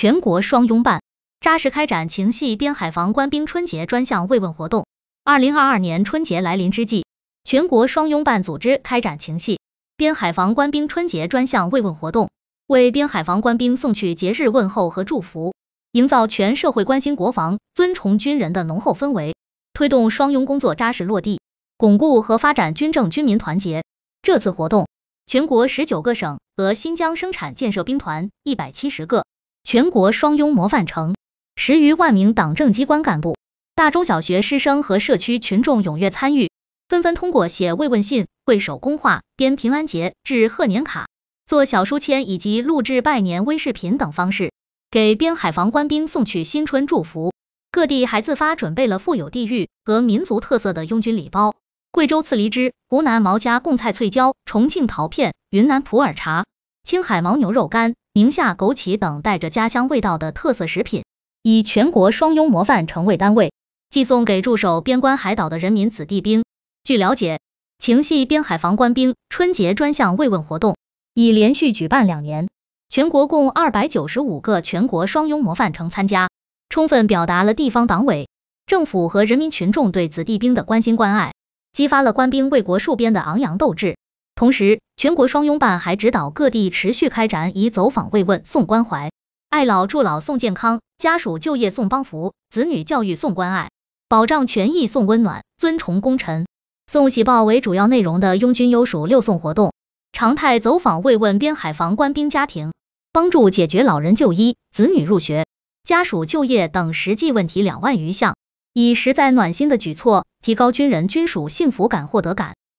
全国双拥办扎实开展情系边海防官兵春节专项慰问活动。二零二二年春节来临之际，全国双拥办组织开展情系边海防官兵春节专项慰问活动，为边海防官兵送去节日问候和祝福，营造全社会关心国防、尊崇军人的浓厚氛围，推动双拥工作扎实落地，巩固和发展军政军民团结。这次活动，全国十九个省和新疆生产建设兵团一百七十个。全国双拥模范城十余万名党政机关干部、大中小学师生和社区群众踊跃参与，纷纷通过写慰问信、绘手工画、编平安节、制贺年卡、做小书签以及录制拜年微视频等方式，给边海防官兵送去新春祝福。各地还自发准备了富有地域和民族特色的拥军礼包，贵州刺梨汁、湖南毛家贡菜、脆椒、重庆桃片、云南普洱茶。青海牦牛肉干、宁夏枸杞等带着家乡味道的特色食品，以全国双拥模范城为单位，寄送给驻守边关海岛的人民子弟兵。据了解，情系边海防官兵春节专项慰问活动已连续举办两年，全国共二百九十五个全国双拥模范城参加，充分表达了地方党委、政府和人民群众对子弟兵的关心关爱，激发了官兵为国戍边的昂扬斗志。同时，全国双拥办还指导各地持续开展以走访慰问送关怀、爱老助老送健康、家属就业送帮扶、子女教育送关爱、保障权益送温暖、尊崇功臣送喜报为主要内容的拥军优属六送活动，常态走访慰问边海防官兵家庭，帮助解决老人就医、子女入学、家属就业等实际问题两万余项，以实在暖心的举措，提高军人军属幸福感获得感。